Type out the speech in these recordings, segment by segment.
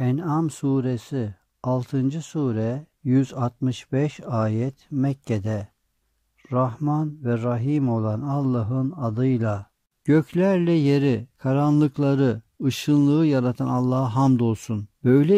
En'am suresi 6. sure 165 ayet Mekke'de Rahman ve Rahim olan Allah'ın adıyla Göklerle yeri, karanlıkları, ışınlığı yaratan Allah'a hamdolsun.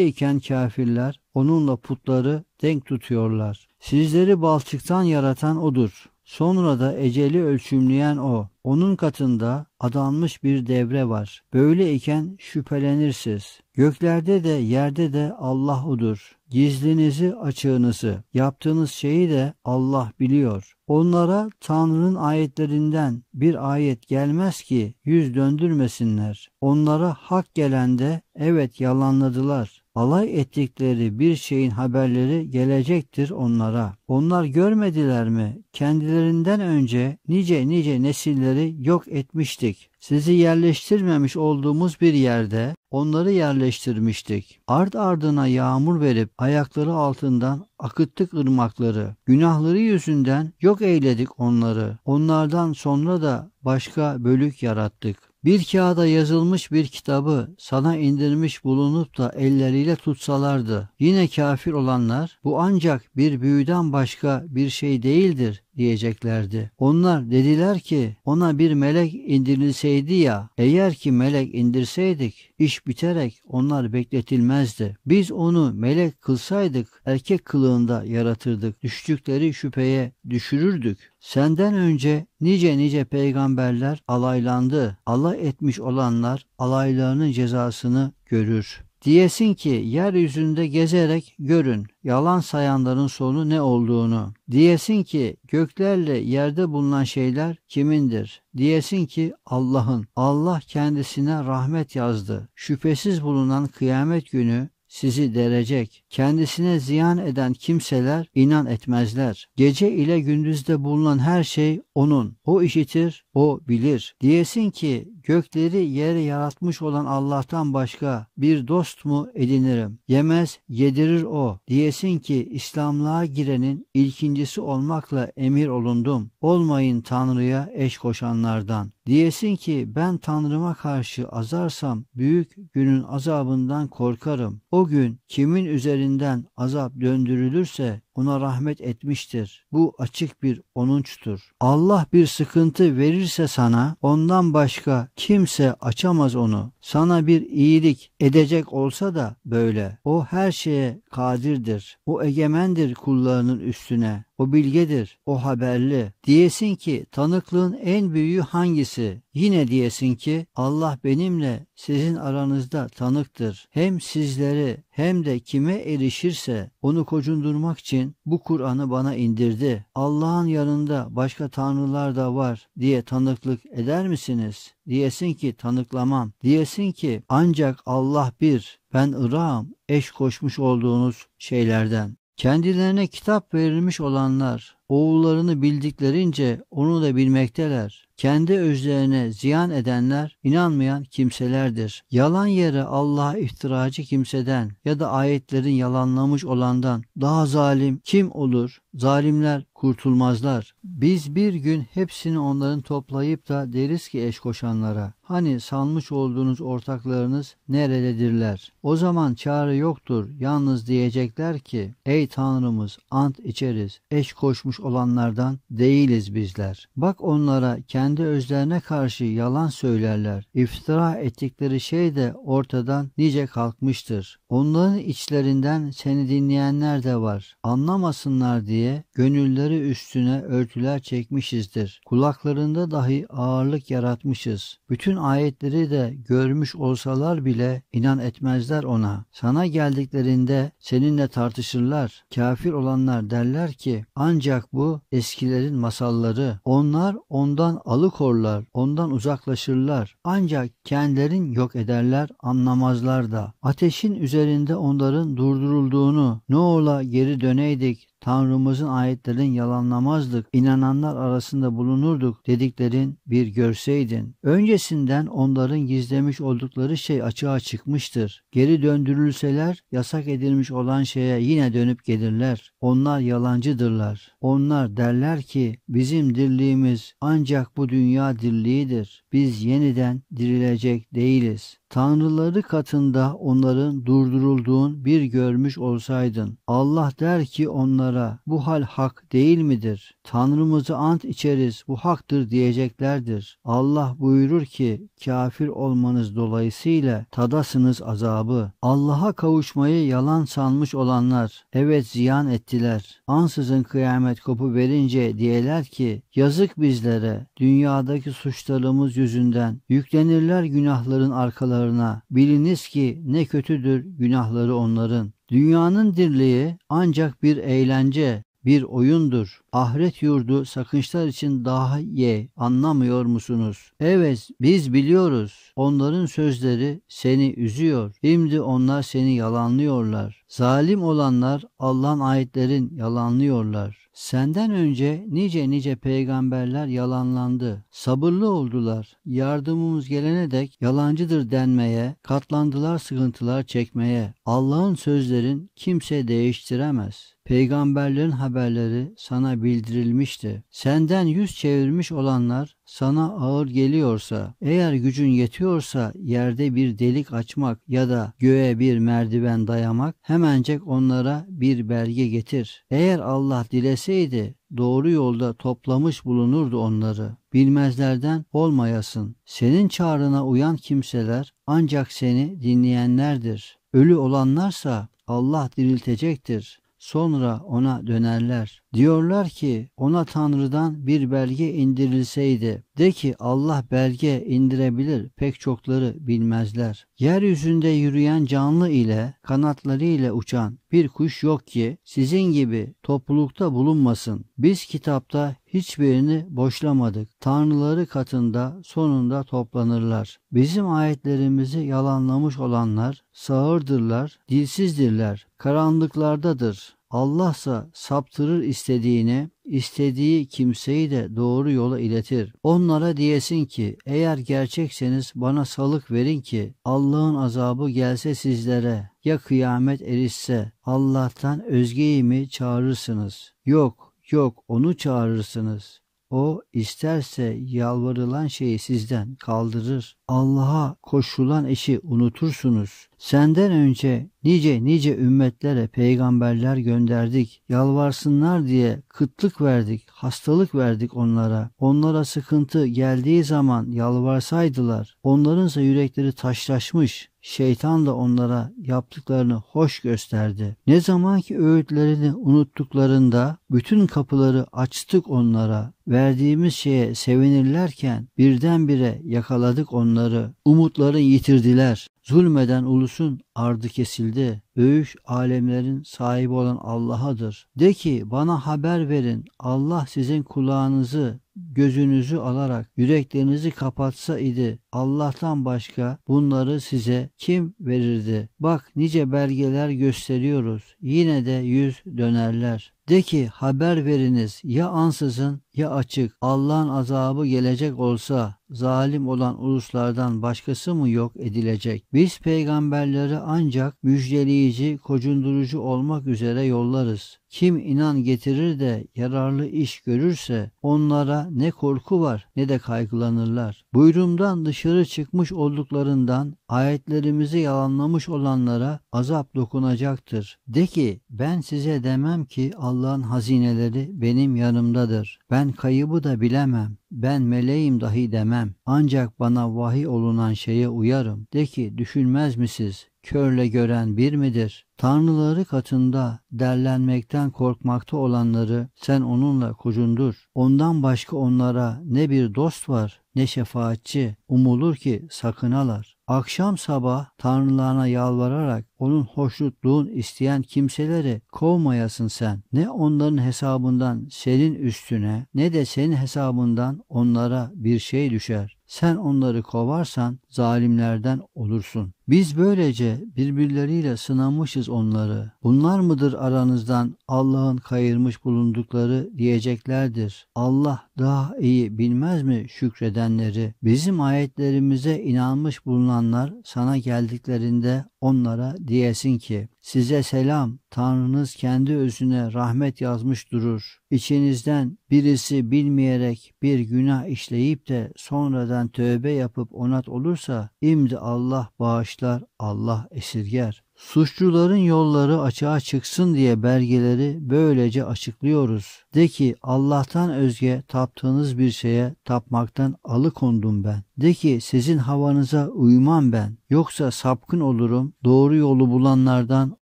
iken kafirler onunla putları denk tutuyorlar. Sizleri balçıktan yaratan O'dur. Sonra da eceli ölçümleyen o. Onun katında adanmış bir devre var. Böyle iken şüphelenirsiniz. Göklerde de yerde de Allah odur. Gizlinizi açığınızı, yaptığınız şeyi de Allah biliyor. Onlara Tanrı'nın ayetlerinden bir ayet gelmez ki yüz döndürmesinler. Onlara hak gelende evet yalanladılar alay ettikleri bir şeyin haberleri gelecektir onlara. Onlar görmediler mi? Kendilerinden önce nice nice nesilleri yok etmiştik. Sizi yerleştirmemiş olduğumuz bir yerde onları yerleştirmiştik. Art ardına yağmur verip ayakları altından akıttık ırmakları. Günahları yüzünden yok eyledik onları. Onlardan sonra da başka bölük yarattık. Bir kağıda yazılmış bir kitabı sana indirmiş bulunup da elleriyle tutsalardı. Yine kafir olanlar bu ancak bir büyüden başka bir şey değildir diyeceklerdi. Onlar dediler ki ona bir melek indirilseydi ya eğer ki melek indirseydik iş biterek onlar bekletilmezdi. Biz onu melek kılsaydık erkek kılığında yaratırdık. Düştükleri şüpheye düşürürdük. Senden önce nice nice peygamberler alaylandı. Allah etmiş olanlar alaylarının cezasını görür. Diyesin ki yeryüzünde gezerek görün yalan sayanların sonu ne olduğunu. Diyesin ki göklerle yerde bulunan şeyler kimindir? Diyesin ki Allah'ın. Allah kendisine rahmet yazdı. Şüphesiz bulunan kıyamet günü sizi derecek. Kendisine ziyan eden kimseler inan etmezler. Gece ile gündüzde bulunan her şey onun. O işitir, o bilir. Diyesin ki gökleri yeri yaratmış olan Allah'tan başka bir dost mu edinirim? Yemez, yedirir o. Diyesin ki İslamlığa girenin ilkincisi olmakla emir olundum. Olmayın Tanrı'ya eş koşanlardan. Diyesin ki ben Tanrıma karşı azarsam büyük günün azabından korkarım. O gün kimin üzerinden azap döndürülürse ona rahmet etmiştir. Bu açık bir onunçtur. Allah bir sıkıntı verirse sana ondan başka kimse açamaz onu. Sana bir iyilik edecek olsa da böyle. O her şeye kadirdir. O egemendir kullarının üstüne o bilgedir, o haberli. Diyesin ki tanıklığın en büyüğü hangisi? Yine diyesin ki Allah benimle sizin aranızda tanıktır. Hem sizleri hem de kime erişirse onu kocundurmak için bu Kur'an'ı bana indirdi. Allah'ın yanında başka tanrılar da var diye tanıklık eder misiniz? Diyesin ki tanıklamam. Diyesin ki ancak Allah bir, ben Irak'ım eş koşmuş olduğunuz şeylerden. Kendilerine kitap verilmiş olanlar Oğullarını bildiklerince onu da bilmekteler. Kendi özlerine ziyan edenler inanmayan kimselerdir. Yalan yere Allah'a iftiracı kimseden ya da ayetlerin yalanlamış olandan daha zalim kim olur? Zalimler kurtulmazlar. Biz bir gün hepsini onların toplayıp da deriz ki eş koşanlara hani sanmış olduğunuz ortaklarınız nerededirler? O zaman çare yoktur yalnız diyecekler ki ey Tanrımız ant içeriz eş koşmuş olanlardan değiliz bizler. Bak onlara kendi özlerine karşı yalan söylerler. İftira ettikleri şey de ortadan nice kalkmıştır. Onların içlerinden seni dinleyenler de var. Anlamasınlar diye gönülleri üstüne örtüler çekmişizdir. Kulaklarında dahi ağırlık yaratmışız. Bütün ayetleri de görmüş olsalar bile inan etmezler ona. Sana geldiklerinde seninle tartışırlar. Kafir olanlar derler ki ancak bu eskilerin masalları. Onlar ondan alıkorlar, ondan uzaklaşırlar. Ancak kendilerin yok ederler, anlamazlar da. Ateşin üzerinde onların durdurulduğunu, ne ola geri döneydik, Tanrımızın ayetlerin yalanlamazdık, inananlar arasında bulunurduk dediklerin bir görseydin. Öncesinden onların gizlemiş oldukları şey açığa çıkmıştır. Geri döndürülseler yasak edilmiş olan şeye yine dönüp gelirler. Onlar yalancıdırlar. Onlar derler ki bizim dirliğimiz ancak bu dünya dirliğidir. Biz yeniden dirilecek değiliz. Tanrıları katında onların durdurulduğun bir görmüş olsaydın. Allah der ki onlara bu hal hak değil midir? Tanrımızı ant içeriz bu haktır diyeceklerdir. Allah buyurur ki kafir olmanız dolayısıyla tadasınız azabı. Allah'a kavuşmayı yalan sanmış olanlar evet ziyan ettiler. Ansızın kıyamet kopu verince diyeler ki yazık bizlere dünyadaki suçlarımız yüzünden yüklenirler günahların arkalarına. Biliniz ki ne kötüdür günahları onların. Dünyanın dirliği ancak bir eğlence, bir oyundur. Ahiret yurdu sakınçlar için daha ye anlamıyor musunuz? Evet biz biliyoruz. Onların sözleri seni üzüyor. Şimdi onlar seni yalanlıyorlar. Zalim olanlar Allah'ın ayetlerin yalanlıyorlar. Senden önce nice nice peygamberler yalanlandı. Sabırlı oldular. Yardımımız gelene dek yalancıdır denmeye, katlandılar sıkıntılar çekmeye. Allah'ın sözlerin kimse değiştiremez. Peygamberlerin haberleri sana bildirilmişti. Senden yüz çevirmiş olanlar sana ağır geliyorsa, eğer gücün yetiyorsa yerde bir delik açmak ya da göğe bir merdiven dayamak hemencek onlara bir belge getir. Eğer Allah dileseydi doğru yolda toplamış bulunurdu onları. Bilmezlerden olmayasın. Senin çağrına uyan kimseler ancak seni dinleyenlerdir. Ölü olanlarsa Allah diriltecektir. Sonra ona dönerler. Diyorlar ki ona Tanrı'dan bir belge indirilseydi. De ki Allah belge indirebilir pek çokları bilmezler. Yeryüzünde yürüyen canlı ile kanatları ile uçan bir kuş yok ki sizin gibi toplulukta bulunmasın. Biz kitapta hiçbirini boşlamadık. Tanrıları katında sonunda toplanırlar. Bizim ayetlerimizi yalanlamış olanlar sağırdırlar, dilsizdirler, karanlıklardadır. Allahsa saptırır istediğini, istediği kimseyi de doğru yola iletir. Onlara diyesin ki eğer gerçekseniz bana salık verin ki Allah'ın azabı gelse sizlere ya kıyamet erişse Allah'tan özgeyi mi çağırırsınız? Yok, yok onu çağırırsınız. O isterse yalvarılan şeyi sizden kaldırır. Allah'a koşulan işi unutursunuz. Senden önce nice nice ümmetlere peygamberler gönderdik. Yalvarsınlar diye kıtlık verdik, hastalık verdik onlara. Onlara sıkıntı geldiği zaman yalvarsaydılar, onlarınsa yürekleri taşlaşmış, şeytan da onlara yaptıklarını hoş gösterdi. Ne zamanki öğütlerini unuttuklarında bütün kapıları açtık onlara. Verdiğimiz şeye sevinirlerken birdenbire yakaladık onları. Umutları yitirdiler. Zulmeden ulusun ardı kesildi. Öğüş alemlerin sahibi olan Allah'adır. De ki bana haber verin. Allah sizin kulağınızı gözünüzü alarak yüreklerinizi kapatsa idi Allah'tan başka bunları size kim verirdi? Bak nice belgeler gösteriyoruz. Yine de yüz dönerler. De ki haber veriniz ya ansızın ya açık Allah'ın azabı gelecek olsa zalim olan uluslardan başkası mı yok edilecek? Biz peygamberleri ancak müjdeleyici, kocundurucu olmak üzere yollarız. Kim inan getirir de yararlı iş görürse onlara ne korku var ne de kaygılanırlar. Buyurumdan dışarı çıkmış olduklarından ayetlerimizi yalanlamış olanlara azap dokunacaktır. De ki ben size demem ki Allah'ın hazineleri benim yanımdadır. Ben kaybı da bilemem. Ben meleğim dahi demem. Ancak bana vahiy olunan şeye uyarım. De ki düşünmez misiniz? körle gören bir midir? Tanrıları katında derlenmekten korkmakta olanları sen onunla kucundur. Ondan başka onlara ne bir dost var ne şefaatçi. Umulur ki sakınalar. Akşam sabah tanrılarına yalvararak onun hoşnutluğun isteyen kimseleri kovmayasın sen. Ne onların hesabından senin üstüne ne de senin hesabından onlara bir şey düşer. Sen onları kovarsan zalimlerden olursun. Biz böylece birbirleriyle sınamışız onları. Bunlar mıdır aranızdan Allah'ın kayırmış bulundukları diyeceklerdir. Allah daha iyi bilmez mi şükredenleri? Bizim ayetlerimize inanmış bulunanlar sana geldiklerinde onlara diyesin ki size selam Tanrınız kendi özüne rahmet yazmış durur. İçinizden birisi bilmeyerek bir günah işleyip de sonradan tövbe yapıp onat olursa imdi Allah bağışlar Allah esirger. Suçluların yolları açığa çıksın diye belgeleri böylece açıklıyoruz. De ki Allah'tan özge taptığınız bir şeye tapmaktan alıkondum ben. De ki sizin havanıza uymam ben. Yoksa sapkın olurum, doğru yolu bulanlardan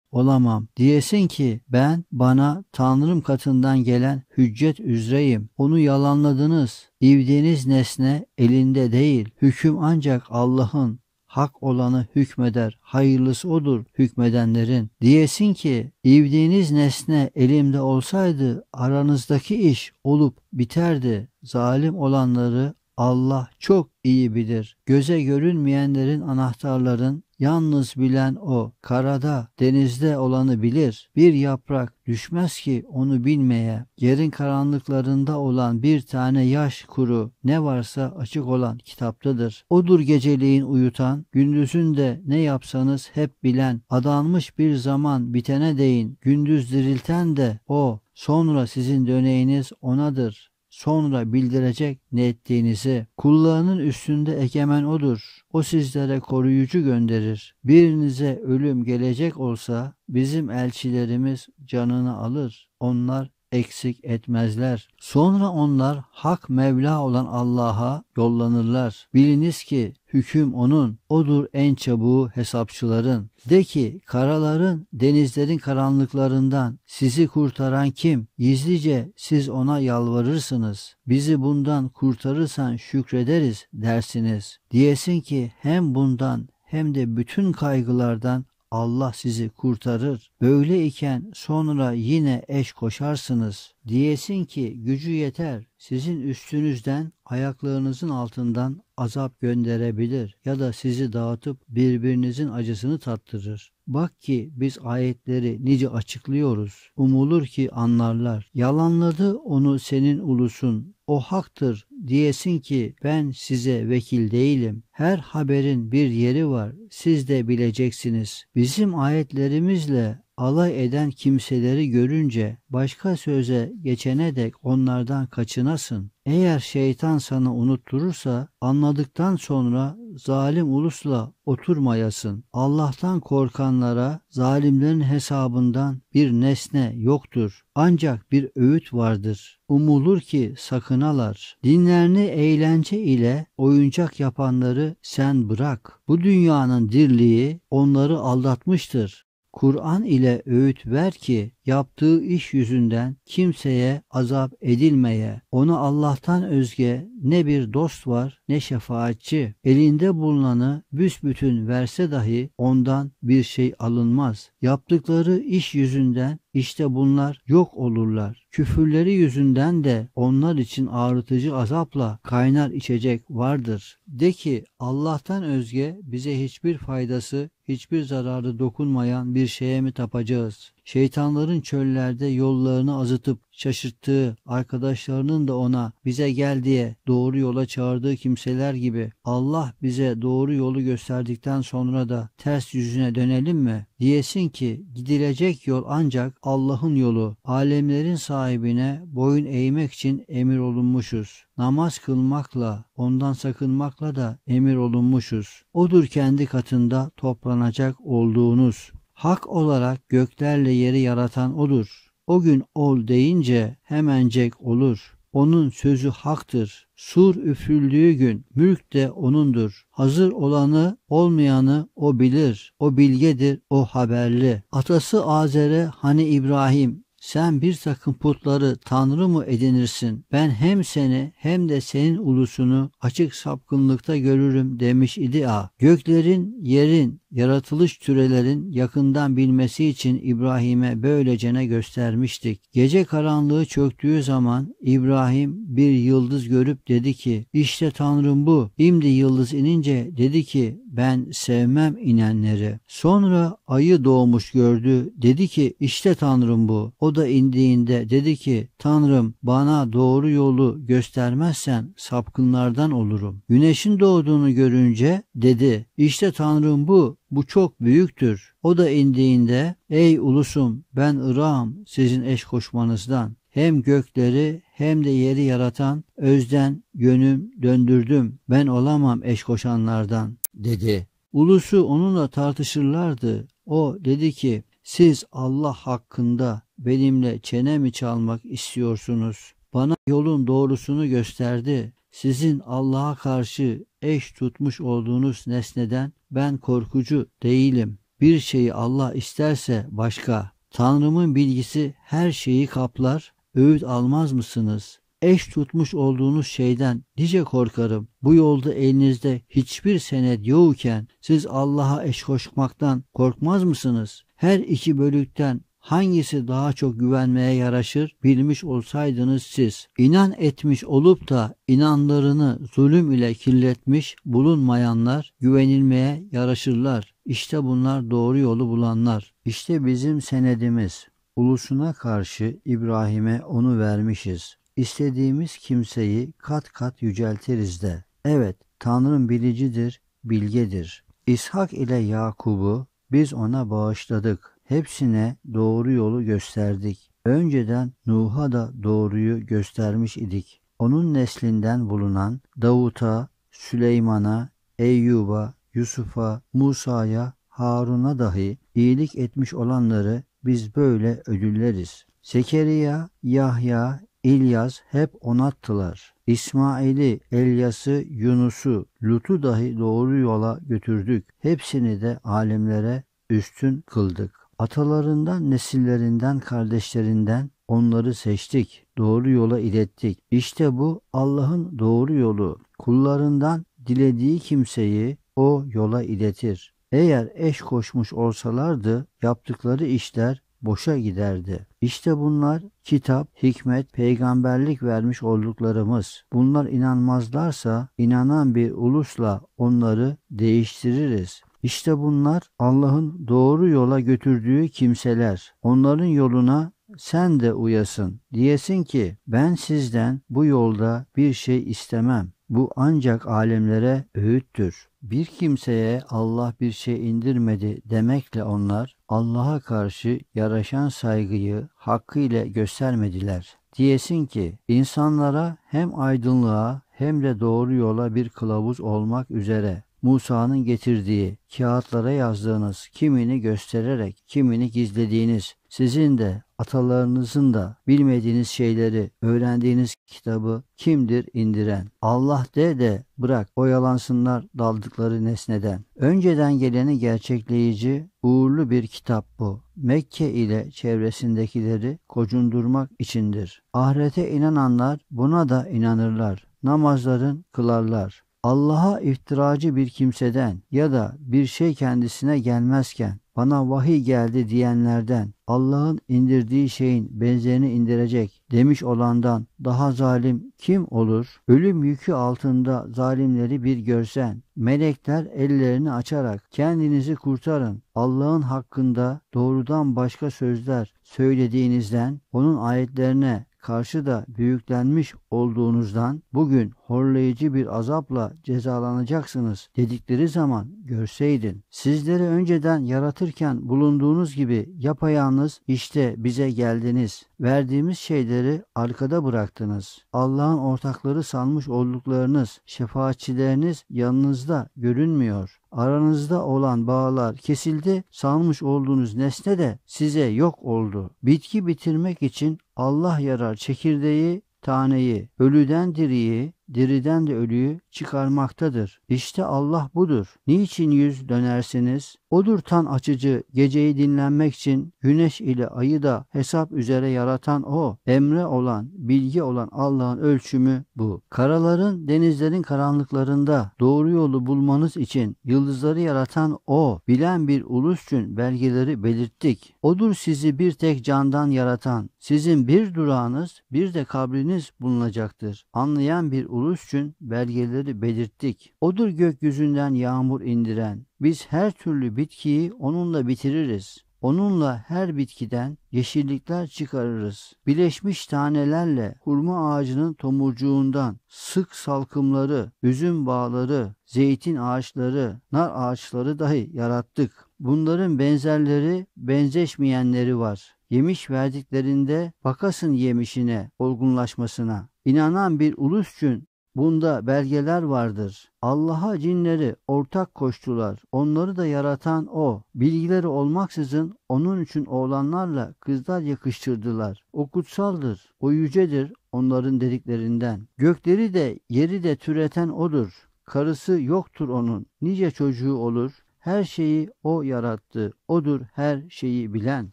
olamam. Diyesin ki ben bana Tanrım katından gelen hüccet üzreyim. Onu yalanladınız. İvdiğiniz nesne elinde değil. Hüküm ancak Allah'ın hak olanı hükmeder, hayırlısı odur hükmedenlerin. Diyesin ki ivdiğiniz nesne elimde olsaydı aranızdaki iş olup biterdi. Zalim olanları Allah çok iyi bilir. Göze görünmeyenlerin anahtarların Yalnız bilen o, karada, denizde olanı bilir. Bir yaprak düşmez ki onu bilmeye. Yerin karanlıklarında olan bir tane yaş kuru, ne varsa açık olan kitaptadır. Odur geceliğin uyutan, gündüzün de ne yapsanız hep bilen, adanmış bir zaman bitene değin, gündüz dirilten de o, sonra sizin döneyiniz onadır sonra bildirecek ne ettiğinizi. Kullarının üstünde ekemen odur. O sizlere koruyucu gönderir. Birinize ölüm gelecek olsa bizim elçilerimiz canını alır. Onlar eksik etmezler. Sonra onlar hak Mevla olan Allah'a yollanırlar. Biliniz ki hüküm onun, odur en çabuğu hesapçıların. De ki karaların, denizlerin karanlıklarından sizi kurtaran kim? Gizlice siz ona yalvarırsınız. Bizi bundan kurtarırsan şükrederiz dersiniz. Diyesin ki hem bundan hem de bütün kaygılardan Allah sizi kurtarır. Böyle iken sonra yine eş koşarsınız. Diyesin ki gücü yeter. Sizin üstünüzden ayaklarınızın altından azap gönderebilir ya da sizi dağıtıp birbirinizin acısını tattırır. Bak ki biz ayetleri nice açıklıyoruz. Umulur ki anlarlar. Yalanladı onu senin ulusun. O haktır diyesin ki ben size vekil değilim. Her haberin bir yeri var. Siz de bileceksiniz. Bizim ayetlerimizle alay eden kimseleri görünce başka söze geçene dek onlardan kaçınasın. Eğer şeytan sana unutturursa anladıktan sonra zalim ulusla oturmayasın. Allah'tan korkanlara zalimlerin hesabından bir nesne yoktur. Ancak bir öğüt vardır. Umulur ki sakınalar. Dinlerini eğlence ile oyuncak yapanları sen bırak. Bu dünyanın dirliği onları aldatmıştır. Kur'an ile öğüt ver ki yaptığı iş yüzünden kimseye azap edilmeye, ona Allah'tan özge ne bir dost var ne şefaatçi. Elinde bulunanı büsbütün verse dahi ondan bir şey alınmaz. Yaptıkları iş yüzünden işte bunlar yok olurlar. Küfürleri yüzünden de onlar için ağrıtıcı azapla kaynar içecek vardır. De ki Allah'tan özge bize hiçbir faydası, hiçbir zararı dokunmayan bir şeye mi tapacağız? Şeytanların çöllerde yollarını azıtıp şaşırttığı, arkadaşlarının da ona bize gel diye doğru yola çağırdığı kimseler gibi Allah bize doğru yolu gösterdikten sonra da ters yüzüne dönelim mi? Diyesin ki gidilecek yol ancak Allah'ın yolu. Alemlerin sahibine boyun eğmek için emir olunmuşuz. Namaz kılmakla, ondan sakınmakla da emir olunmuşuz. Odur kendi katında toplanacak olduğunuz. Hak olarak göklerle yeri yaratan O'dur. O gün ol deyince hemencek olur. Onun sözü haktır. Sur üfürüldüğü gün mülk de O'nundur. Hazır olanı olmayanı O bilir. O bilgedir, O haberli. Atası Azer'e hani İbrahim sen bir takım putları tanrı mı edinirsin? Ben hem seni hem de senin ulusunu açık sapkınlıkta görürüm demiş idi A. Göklerin, yerin, yaratılış türelerin yakından bilmesi için İbrahim'e böylecene göstermiştik. Gece karanlığı çöktüğü zaman İbrahim bir yıldız görüp dedi ki işte Tanrım bu. Şimdi yıldız inince dedi ki ben sevmem inenleri. Sonra ayı doğmuş gördü dedi ki işte Tanrım bu. O da indiğinde dedi ki Tanrım bana doğru yolu göstermezsen sapkınlardan olurum. Güneşin doğduğunu görünce dedi işte Tanrım bu bu çok büyüktür. O da indiğinde ey ulusum ben Irak'ım sizin eş koşmanızdan. Hem gökleri hem de yeri yaratan özden yönüm döndürdüm. Ben olamam eş koşanlardan dedi. Ulusu onunla tartışırlardı. O dedi ki siz Allah hakkında benimle çene mi çalmak istiyorsunuz? Bana yolun doğrusunu gösterdi. Sizin Allah'a karşı eş tutmuş olduğunuz nesneden ben korkucu değilim. Bir şeyi Allah isterse başka. Tanrımın bilgisi her şeyi kaplar. Öğüt almaz mısınız? Eş tutmuş olduğunuz şeyden nice korkarım. Bu yolda elinizde hiçbir senet yokken siz Allah'a eş koşmaktan korkmaz mısınız? Her iki bölükten hangisi daha çok güvenmeye yaraşır bilmiş olsaydınız siz. İnan etmiş olup da inanlarını zulüm ile kirletmiş bulunmayanlar güvenilmeye yaraşırlar. İşte bunlar doğru yolu bulanlar. İşte bizim senedimiz. Ulusuna karşı İbrahim'e onu vermişiz. İstediğimiz kimseyi kat kat yüceltiriz de. Evet, Tanrım bilicidir, bilgedir. İshak ile Yakub'u biz ona bağışladık hepsine doğru yolu gösterdik. Önceden Nuh'a da doğruyu göstermiş idik. Onun neslinden bulunan Davut'a, Süleyman'a, Eyyub'a, Yusuf'a, Musa'ya, Harun'a dahi iyilik etmiş olanları biz böyle ödülleriz. Sekeriya, Yahya, İlyas hep onattılar. İsmail'i, Elyas'ı, Yunus'u, Lut'u dahi doğru yola götürdük. Hepsini de alimlere üstün kıldık. Atalarından, nesillerinden, kardeşlerinden onları seçtik, doğru yola ilettik. İşte bu Allah'ın doğru yolu. Kullarından dilediği kimseyi o yola iletir. Eğer eş koşmuş olsalardı yaptıkları işler boşa giderdi. İşte bunlar kitap, hikmet, peygamberlik vermiş olduklarımız. Bunlar inanmazlarsa inanan bir ulusla onları değiştiririz. İşte bunlar Allah'ın doğru yola götürdüğü kimseler. Onların yoluna sen de uyasın. Diyesin ki ben sizden bu yolda bir şey istemem. Bu ancak alemlere öğüttür. Bir kimseye Allah bir şey indirmedi demekle onlar Allah'a karşı yaraşan saygıyı hakkıyla göstermediler. Diyesin ki insanlara hem aydınlığa hem de doğru yola bir kılavuz olmak üzere Musa'nın getirdiği kağıtlara yazdığınız kimini göstererek kimini gizlediğiniz sizin de atalarınızın da bilmediğiniz şeyleri öğrendiğiniz kitabı kimdir indiren? Allah de de bırak oyalansınlar daldıkları nesneden. Önceden geleni gerçekleyici uğurlu bir kitap bu. Mekke ile çevresindekileri kocundurmak içindir. Ahirete inananlar buna da inanırlar. Namazların kılarlar. Allah'a iftiracı bir kimseden ya da bir şey kendisine gelmezken bana vahiy geldi diyenlerden Allah'ın indirdiği şeyin benzerini indirecek demiş olandan daha zalim kim olur? Ölüm yükü altında zalimleri bir görsen, melekler ellerini açarak kendinizi kurtarın. Allah'ın hakkında doğrudan başka sözler söylediğinizden, onun ayetlerine karşı da büyüklenmiş olduğunuzdan bugün horlayıcı bir azapla cezalanacaksınız dedikleri zaman görseydin. Sizleri önceden yaratırken bulunduğunuz gibi yapayalnız işte bize geldiniz. Verdiğimiz şeyleri arkada bıraktınız. Allah'ın ortakları sanmış olduklarınız, şefaatçileriniz yanınızda görünmüyor aranızda olan bağlar kesildi, sanmış olduğunuz nesne de size yok oldu. Bitki bitirmek için Allah yarar çekirdeği, taneyi, ölüden diriyi, diriden de ölüyü çıkarmaktadır. İşte Allah budur. Niçin yüz dönersiniz? Odur tan açıcı, geceyi dinlenmek için güneş ile ayı da hesap üzere yaratan O. Emre olan, bilgi olan Allah'ın ölçümü bu. Karaların, denizlerin karanlıklarında doğru yolu bulmanız için yıldızları yaratan O. Bilen bir ulus için belgeleri belirttik. Odur sizi bir tek candan yaratan. Sizin bir durağınız, bir de kabriniz bulunacaktır. Anlayan bir ulus için belgeleri belirttik. Odur gökyüzünden yağmur indiren. Biz her türlü bitkiyi onunla bitiririz. Onunla her bitkiden yeşillikler çıkarırız. Bileşmiş tanelerle hurma ağacının tomurcuğundan sık salkımları, üzüm bağları, zeytin ağaçları, nar ağaçları dahi yarattık. Bunların benzerleri, benzeşmeyenleri var. Yemiş verdiklerinde bakasın yemişine, olgunlaşmasına. İnanan bir ulus için bunda belgeler vardır. Allah'a cinleri ortak koştular. Onları da yaratan O. Bilgileri olmaksızın onun için oğlanlarla kızlar yakıştırdılar. O kutsaldır, o yücedir onların dediklerinden. Gökleri de yeri de türeten O'dur. Karısı yoktur onun. Nice çocuğu olur. Her şeyi O yarattı. O'dur her şeyi bilen.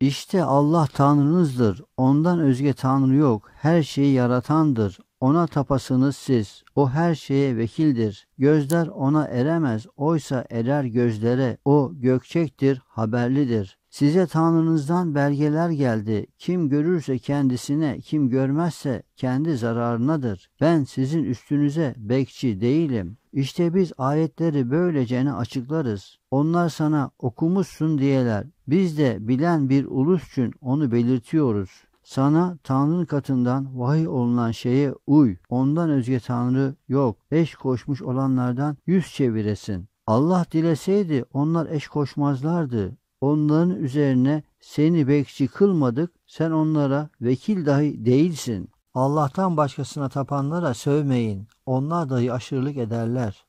İşte Allah Tanrınızdır. Ondan özge Tanrı yok. Her şeyi yaratandır. Ona tapasınız siz. O her şeye vekildir. Gözler ona eremez. Oysa erer gözlere. O gökçektir, haberlidir. Size Tanrınızdan belgeler geldi. Kim görürse kendisine, kim görmezse kendi zararınadır. Ben sizin üstünüze bekçi değilim. İşte biz ayetleri böylecene açıklarız. Onlar sana okumuşsun diyeler. Biz de bilen bir ulus için onu belirtiyoruz. Sana Tanrı'nın katından vahiy olunan şeye uy. Ondan özge Tanrı yok. Eş koşmuş olanlardan yüz çeviresin. Allah dileseydi onlar eş koşmazlardı. Onların üzerine seni bekçi kılmadık, sen onlara vekil dahi değilsin. Allah'tan başkasına tapanlara sövmeyin, onlar dahi aşırılık ederler.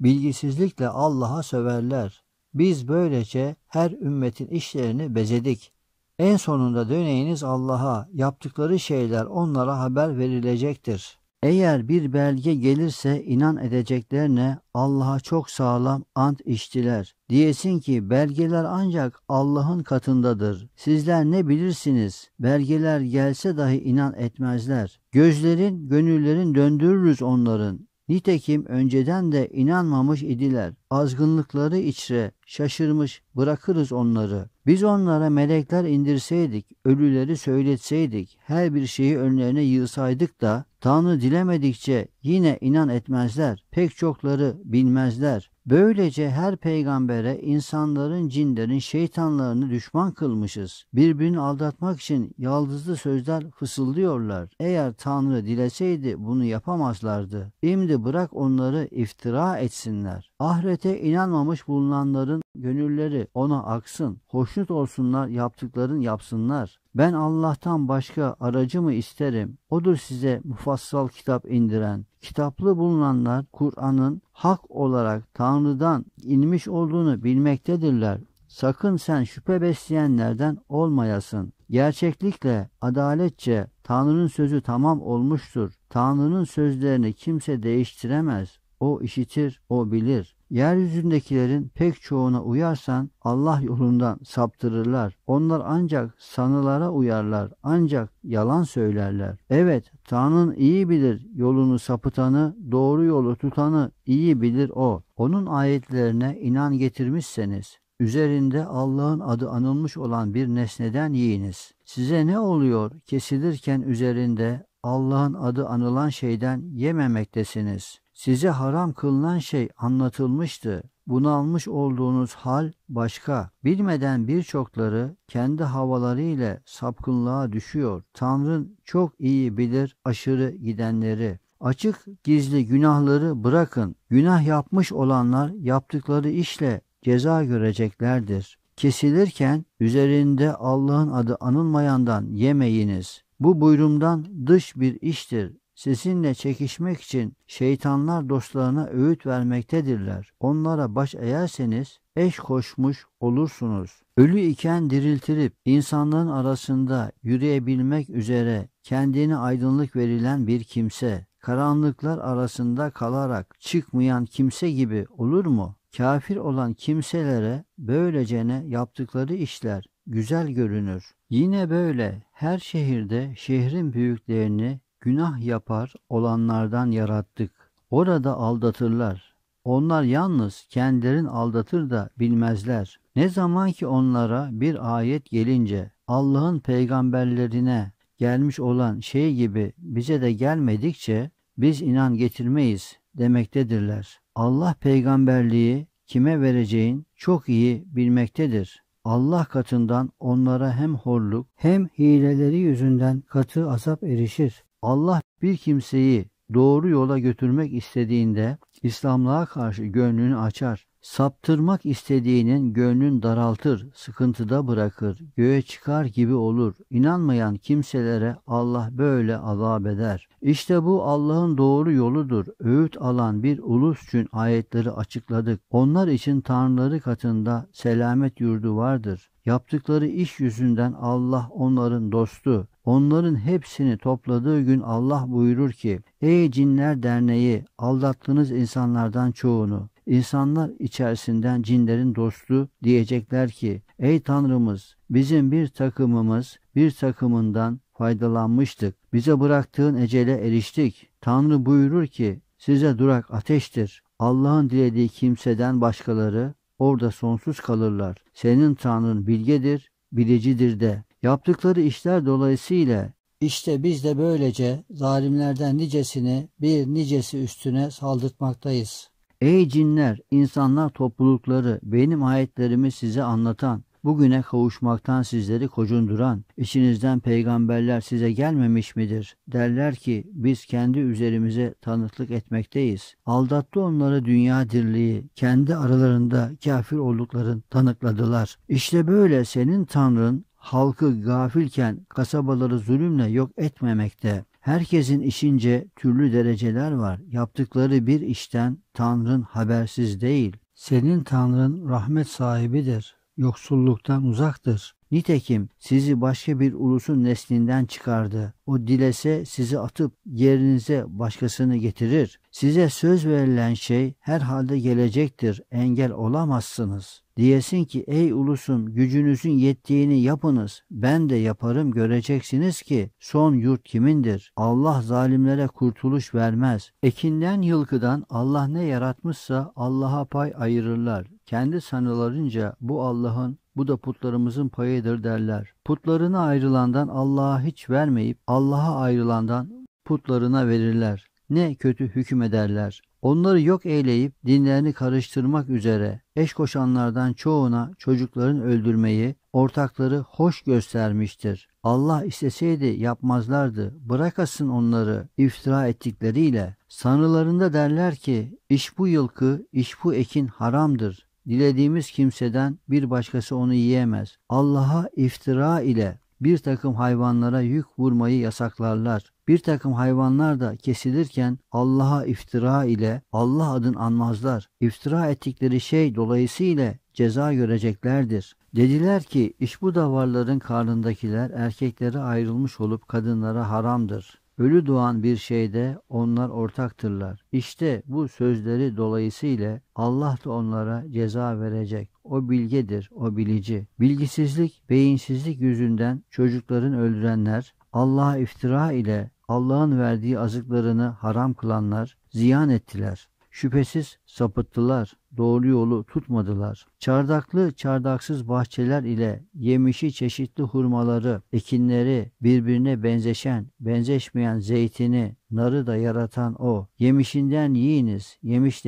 Bilgisizlikle Allah'a söverler. Biz böylece her ümmetin işlerini bezedik. En sonunda döneyiniz Allah'a, yaptıkları şeyler onlara haber verilecektir.'' Eğer bir belge gelirse inan edeceklerine Allah'a çok sağlam ant içtiler. Diyesin ki belgeler ancak Allah'ın katındadır. Sizler ne bilirsiniz? Belgeler gelse dahi inan etmezler. Gözlerin, gönüllerin döndürürüz onların. Nitekim önceden de inanmamış idiler. Azgınlıkları içre, şaşırmış, bırakırız onları. Biz onlara melekler indirseydik, ölüleri söyletseydik, her bir şeyi önlerine yığsaydık da, Tanrı dilemedikçe yine inan etmezler, pek çokları bilmezler. Böylece her peygambere insanların, cinlerin, şeytanlarını düşman kılmışız. Birbirini aldatmak için yaldızlı sözler fısıldıyorlar. Eğer Tanrı dileseydi bunu yapamazlardı. Şimdi bırak onları iftira etsinler. Ahirete inanmamış bulunanların gönülleri ona aksın. Hoşnut olsunlar yaptıkların yapsınlar. Ben Allah'tan başka aracı mı isterim? Odur size mufassal kitap indiren. Kitaplı bulunanlar Kur'an'ın hak olarak Tanrı'dan inmiş olduğunu bilmektedirler. Sakın sen şüphe besleyenlerden olmayasın. Gerçeklikle, adaletçe Tanrı'nın sözü tamam olmuştur. Tanrı'nın sözlerini kimse değiştiremez. O işitir, o bilir. Yeryüzündekilerin pek çoğuna uyarsan Allah yolundan saptırırlar. Onlar ancak sanılara uyarlar, ancak yalan söylerler. Evet, Tanrın iyi bilir yolunu sapıtanı, doğru yolu tutanı iyi bilir O. Onun ayetlerine inan getirmişseniz, üzerinde Allah'ın adı anılmış olan bir nesneden yiyiniz. Size ne oluyor kesilirken üzerinde Allah'ın adı anılan şeyden yememektesiniz. Size haram kılınan şey anlatılmıştı. Bunu almış olduğunuz hal başka. Bilmeden birçokları kendi havaları ile sapkınlığa düşüyor. Tanrın çok iyi bilir aşırı gidenleri. Açık gizli günahları bırakın. Günah yapmış olanlar yaptıkları işle ceza göreceklerdir. Kesilirken üzerinde Allah'ın adı anılmayandan yemeyiniz. Bu buyrumdan dış bir iştir. Sizinle çekişmek için şeytanlar dostlarına öğüt vermektedirler. Onlara baş eğerseniz eş koşmuş olursunuz. Ölü iken diriltilip insanların arasında yürüyebilmek üzere kendine aydınlık verilen bir kimse, karanlıklar arasında kalarak çıkmayan kimse gibi olur mu? Kafir olan kimselere böylece ne yaptıkları işler güzel görünür. Yine böyle her şehirde şehrin büyüklerini Günah yapar olanlardan yarattık. Orada aldatırlar. Onlar yalnız kendilerin aldatır da bilmezler. Ne zaman ki onlara bir ayet gelince Allah'ın peygamberlerine gelmiş olan şey gibi bize de gelmedikçe biz inan getirmeyiz demektedirler. Allah peygamberliği kime vereceğin çok iyi bilmektedir. Allah katından onlara hem horluk hem hileleri yüzünden katı azap erişir. Allah bir kimseyi doğru yola götürmek istediğinde İslamlığa karşı gönlünü açar. Saptırmak istediğinin gönlün daraltır, sıkıntıda bırakır, göğe çıkar gibi olur. İnanmayan kimselere Allah böyle azap eder. İşte bu Allah'ın doğru yoludur. Öğüt alan bir ulus için ayetleri açıkladık. Onlar için Tanrıları katında selamet yurdu vardır. Yaptıkları iş yüzünden Allah onların dostu. Onların hepsini topladığı gün Allah buyurur ki, Ey cinler derneği, aldattınız insanlardan çoğunu. İnsanlar içerisinden cinlerin dostu diyecekler ki, Ey Tanrımız, bizim bir takımımız bir takımından faydalanmıştık. Bize bıraktığın ecele eriştik. Tanrı buyurur ki, size durak ateştir. Allah'ın dilediği kimseden başkaları Orada sonsuz kalırlar. Senin Tanrın bilgedir, bilicidir de. Yaptıkları işler dolayısıyla işte biz de böylece zalimlerden nicesini bir nicesi üstüne saldırtmaktayız. Ey cinler, insanlar toplulukları, benim ayetlerimi size anlatan, bugüne kavuşmaktan sizleri kocunduran, içinizden peygamberler size gelmemiş midir? Derler ki biz kendi üzerimize tanıklık etmekteyiz. Aldattı onları dünya dirliği, kendi aralarında kafir oldukların tanıkladılar. İşte böyle senin Tanrın halkı gafilken kasabaları zulümle yok etmemekte. Herkesin işince türlü dereceler var. Yaptıkları bir işten Tanrın habersiz değil. Senin Tanrın rahmet sahibidir yoksulluktan uzaktır. Nitekim sizi başka bir ulusun neslinden çıkardı. O dilese sizi atıp yerinize başkasını getirir. Size söz verilen şey herhalde gelecektir. Engel olamazsınız. Diyesin ki ey ulusum gücünüzün yettiğini yapınız. Ben de yaparım göreceksiniz ki son yurt kimindir? Allah zalimlere kurtuluş vermez. Ekinden yılkıdan Allah ne yaratmışsa Allah'a pay ayırırlar. Kendi sanılarınca bu Allah'ın bu da putlarımızın payıdır derler. Putlarına ayrılandan Allah'a hiç vermeyip Allah'a ayrılandan putlarına verirler. Ne kötü hüküm ederler. Onları yok eyleyip dinlerini karıştırmak üzere eş koşanlardan çoğuna çocukların öldürmeyi ortakları hoş göstermiştir. Allah isteseydi yapmazlardı. Bırakasın onları iftira ettikleriyle. Sanılarında derler ki iş bu yılkı, iş bu ekin haramdır. Dilediğimiz kimseden bir başkası onu yiyemez. Allah'a iftira ile bir takım hayvanlara yük vurmayı yasaklarlar. Bir takım hayvanlar da kesilirken Allah'a iftira ile Allah adını anmazlar. İftira ettikleri şey dolayısıyla ceza göreceklerdir. Dediler ki iş bu davarların karnındakiler erkeklere ayrılmış olup kadınlara haramdır. Ölü doğan bir şeyde onlar ortaktırlar. İşte bu sözleri dolayısıyla Allah da onlara ceza verecek. O bilgedir, o bilici. Bilgisizlik, beyinsizlik yüzünden çocukların öldürenler, Allah'a iftira ile Allah'ın verdiği azıklarını haram kılanlar ziyan ettiler. Şüphesiz sapıttılar, doğru yolu tutmadılar. Çardaklı çardaksız bahçeler ile yemişi çeşitli hurmaları, ekinleri, birbirine benzeşen, benzeşmeyen zeytini, narı da yaratan o. Yemişinden yiyiniz, yemiş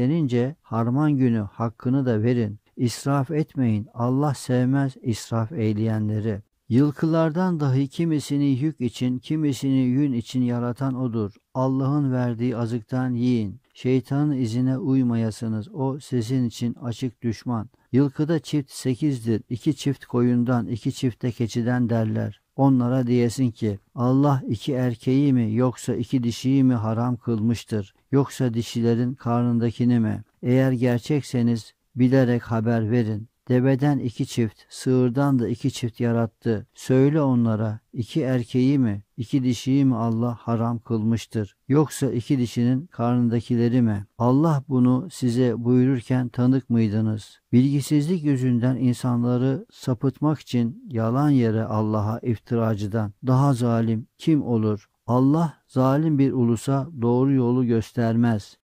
harman günü hakkını da verin. İsraf etmeyin, Allah sevmez israf eyleyenleri. Yılkılardan dahi kimisini yük için, kimisini yün için yaratan odur. Allah'ın verdiği azıktan yiyin. Şeytanın izine uymayasınız. O sizin için açık düşman. Yılkıda çift sekizdir. İki çift koyundan, iki çifte keçiden derler. Onlara diyesin ki Allah iki erkeği mi yoksa iki dişiyi mi haram kılmıştır? Yoksa dişilerin karnındakini mi? Eğer gerçekseniz bilerek haber verin. Deveden iki çift, sığırdan da iki çift yarattı. Söyle onlara, iki erkeği mi, iki dişiyi mi Allah haram kılmıştır? Yoksa iki dişinin karnındakileri mi? Allah bunu size buyururken tanık mıydınız? Bilgisizlik yüzünden insanları sapıtmak için yalan yere Allah'a iftiracıdan daha zalim kim olur? Allah zalim bir ulusa doğru yolu göstermez.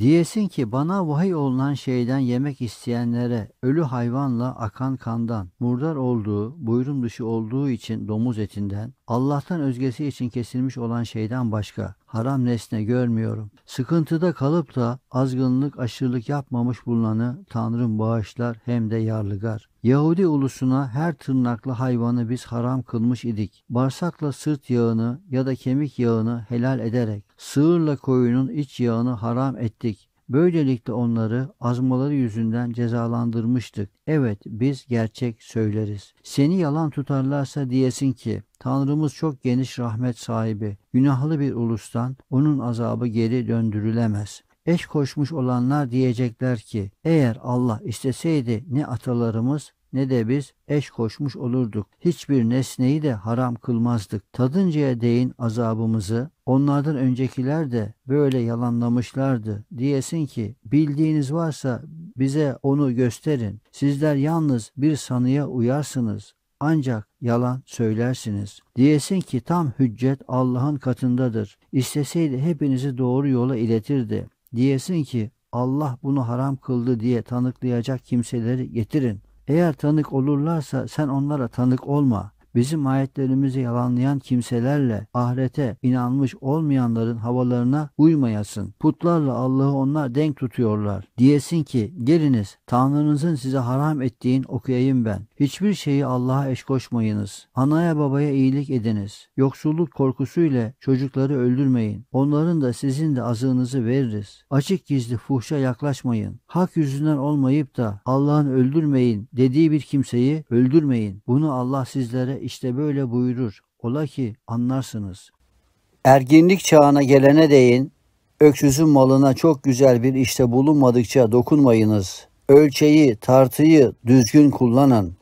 Diyesin ki bana vahiy olunan şeyden yemek isteyenlere ölü hayvanla akan kandan, murdar olduğu, buyrum dışı olduğu için domuz etinden, Allah'tan özgesi için kesilmiş olan şeyden başka haram nesne görmüyorum. Sıkıntıda kalıp da azgınlık, aşırılık yapmamış bulunanı Tanrım bağışlar hem de yarlıgar. Yahudi ulusuna her tırnaklı hayvanı biz haram kılmış idik. Barsakla sırt yağını ya da kemik yağını helal ederek sığırla koyunun iç yağını haram ettik. Böylelikle onları azmaları yüzünden cezalandırmıştık. Evet biz gerçek söyleriz. Seni yalan tutarlarsa diyesin ki Tanrımız çok geniş rahmet sahibi. Günahlı bir ulustan onun azabı geri döndürülemez eş koşmuş olanlar diyecekler ki eğer Allah isteseydi ne atalarımız ne de biz eş koşmuş olurduk. Hiçbir nesneyi de haram kılmazdık. Tadıncaya değin azabımızı onlardan öncekiler de böyle yalanlamışlardı. Diyesin ki bildiğiniz varsa bize onu gösterin. Sizler yalnız bir sanıya uyarsınız ancak yalan söylersiniz. Diyesin ki tam hüccet Allah'ın katındadır. İsteseydi hepinizi doğru yola iletirdi. Diyesin ki Allah bunu haram kıldı diye tanıklayacak kimseleri getirin. Eğer tanık olurlarsa sen onlara tanık olma bizim ayetlerimizi yalanlayan kimselerle ahirete inanmış olmayanların havalarına uymayasın. Putlarla Allah'ı onlar denk tutuyorlar. Diyesin ki geliniz Tanrınızın size haram ettiğin okuyayım ben. Hiçbir şeyi Allah'a eş koşmayınız. Anaya babaya iyilik ediniz. Yoksulluk korkusuyla çocukları öldürmeyin. Onların da sizin de azığınızı veririz. Açık gizli fuhşa yaklaşmayın. Hak yüzünden olmayıp da Allah'ın öldürmeyin dediği bir kimseyi öldürmeyin. Bunu Allah sizlere işte böyle buyurur. Ola ki anlarsınız. Erginlik çağına gelene değin, öksüzün malına çok güzel bir işte bulunmadıkça dokunmayınız. Ölçeyi, tartıyı düzgün kullanın.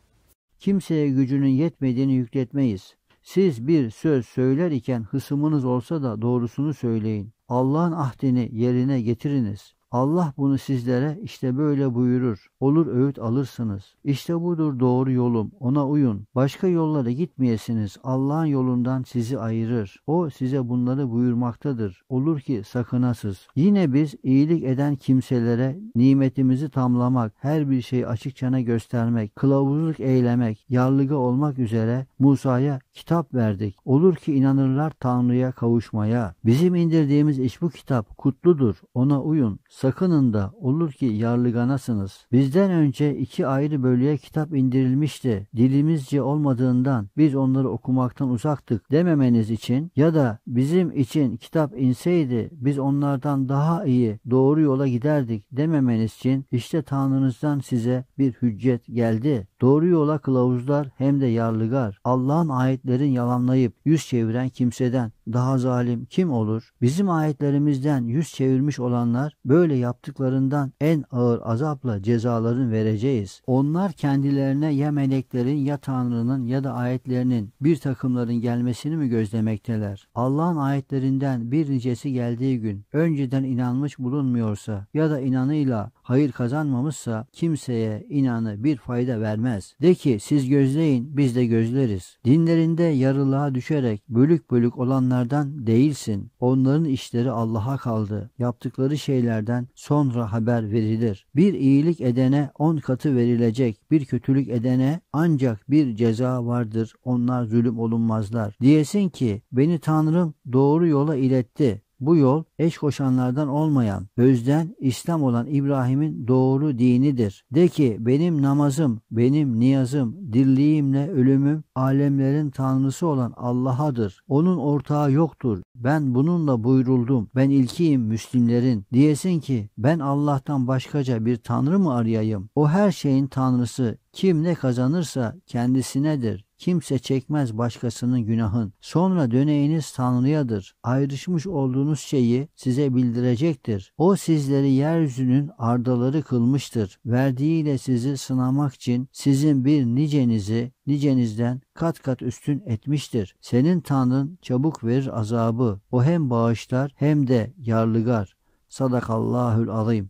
Kimseye gücünün yetmediğini yükletmeyiz. Siz bir söz söyler iken hısımınız olsa da doğrusunu söyleyin. Allah'ın ahdini yerine getiriniz. Allah bunu sizlere işte böyle buyurur. Olur öğüt alırsınız. İşte budur doğru yolum. Ona uyun. Başka yollara gitmeyesiniz. Allah'ın yolundan sizi ayırır. O size bunları buyurmaktadır. Olur ki sakınasız. Yine biz iyilik eden kimselere nimetimizi tamlamak, her bir şeyi açıkçana göstermek, kılavuzluk eylemek, yarlıga olmak üzere Musa'ya kitap verdik. Olur ki inanırlar Tanrı'ya kavuşmaya. Bizim indirdiğimiz iş bu kitap kutludur. Ona uyun Sakının da olur ki yarlıganasınız. Bizden önce iki ayrı bölüye kitap indirilmişti. Dilimizce olmadığından biz onları okumaktan uzaktık dememeniz için ya da bizim için kitap inseydi biz onlardan daha iyi doğru yola giderdik dememeniz için işte Tanrınızdan size bir hüccet geldi. Doğru yola kılavuzlar hem de yarlıgar. Allah'ın ayetlerin yalanlayıp yüz çeviren kimseden daha zalim kim olur? Bizim ayetlerimizden yüz çevirmiş olanlar böyle yaptıklarından en ağır azapla cezaların vereceğiz. Onlar kendilerine ya meleklerin ya Tanrı'nın ya da ayetlerinin bir takımların gelmesini mi gözlemekteler? Allah'ın ayetlerinden bir nicesi geldiği gün önceden inanmış bulunmuyorsa ya da inanıyla hayır kazanmamışsa kimseye inanı bir fayda vermez. De ki siz gözleyin biz de gözleriz. Dinlerinde yarılığa düşerek bölük bölük olanlar onlardan değilsin. Onların işleri Allah'a kaldı. Yaptıkları şeylerden sonra haber verilir. Bir iyilik edene on katı verilecek. Bir kötülük edene ancak bir ceza vardır. Onlar zulüm olunmazlar. Diyesin ki beni Tanrım doğru yola iletti. Bu yol eş koşanlardan olmayan, özden İslam olan İbrahim'in doğru dinidir. De ki benim namazım, benim niyazım, dirliğimle ölümüm alemlerin tanrısı olan Allah'adır. Onun ortağı yoktur. Ben bununla buyuruldum. Ben ilkiyim Müslimlerin. Diyesin ki ben Allah'tan başkaca bir tanrı mı arayayım? O her şeyin tanrısı, kim ne kazanırsa kendisinedir. Kimse çekmez başkasının günahın. Sonra döneğiniz Tanrı'yadır. Ayrışmış olduğunuz şeyi size bildirecektir. O sizleri yeryüzünün ardaları kılmıştır. Verdiğiyle sizi sınamak için sizin bir nicenizi nicenizden kat kat üstün etmiştir. Senin Tanrın çabuk verir azabı. O hem bağışlar hem de yarlıgar. Sadakallahül alayım.